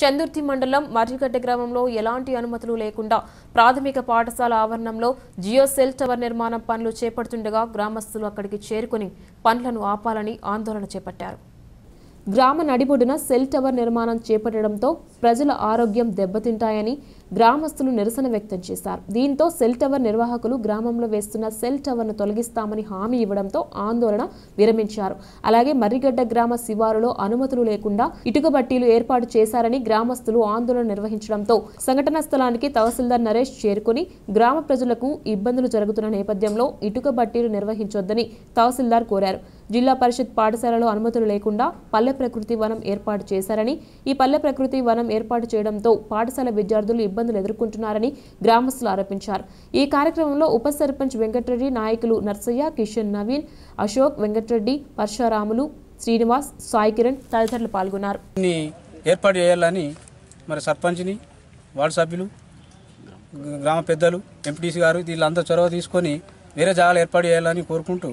చందుర్తి మండలం మర్రిగడ్డ గ్రామంలో ఎలాంటి అనుమతులు లేకుండా ప్రాథమిక పాఠశాల ఆవరణంలో జియో సెల్ టవర్ నిర్మాణం పనులు చేపడుతుండగా గ్రామస్తులు అక్కడికి చేరుకుని పనులను ఆపాలని ఆందోళన చేపట్టారు గ్రామ నడిబొడ్డున సెల్ టవర్ నిర్మాణం చేపట్టడంతో ప్రజల ఆరోగ్యం దెబ్బతింటాయని గ్రామస్తులు నిరసన వ్యక్తం చేశారు దీంతో సెల్ టవర్ నిర్వాహకులు గ్రామంలో వేస్తున్న సెల్ టవర్ను తొలగిస్తామని హామీ ఇవ్వడంతో ఆందోళన విరమించారు అలాగే మర్రిగడ్డ గ్రామ శివారులో అనుమతులు లేకుండా ఇటుక బట్టీలు ఏర్పాటు చేశారని గ్రామస్తులు ఆందోళన నిర్వహించడంతో సంఘటనా స్థలానికి తహసీల్దార్ నరేష్ చేరుకుని గ్రామ ప్రజలకు ఇబ్బందులు జరుగుతున్న నేపథ్యంలో ఇటుక బట్టీలు నిర్వహించొద్దని తహసీల్దార్ కోరారు జిల్లా పరిషత్ పాఠశాలలో అనుమతులు లేకుండా పల్లె ప్రకృతి వనం ఏర్పాటు చేశారని ఈ పల్లె ప్రకృతి వనం ఏర్పాటు చేయడంతో పాఠశాల విద్యార్థులు ఇబ్బందులు ఎదుర్కొంటున్నారని గ్రామస్తులు ఆరోపించారు ఈ కార్యక్రమంలో ఉప సర్పంచ్ వెంకటరెడ్డి నాయకులు నర్సయ్య కిషన్ నవీన్ అశోక్ వెంకటరెడ్డి పరశురాములు శ్రీనివాస్ సాయి కిరణ్ తదితరులు పాల్గొన్నారు ఏర్పాటు చేయాలని మరి సర్పంచ్ని వార్డు సభ్యులు గ్రామ పెద్దలు ఎంపీటీసీ గారు వీళ్ళందరూ చొరవ తీసుకొని వేరే జాగాలు ఏర్పాటు చేయాలని కోరుకుంటూ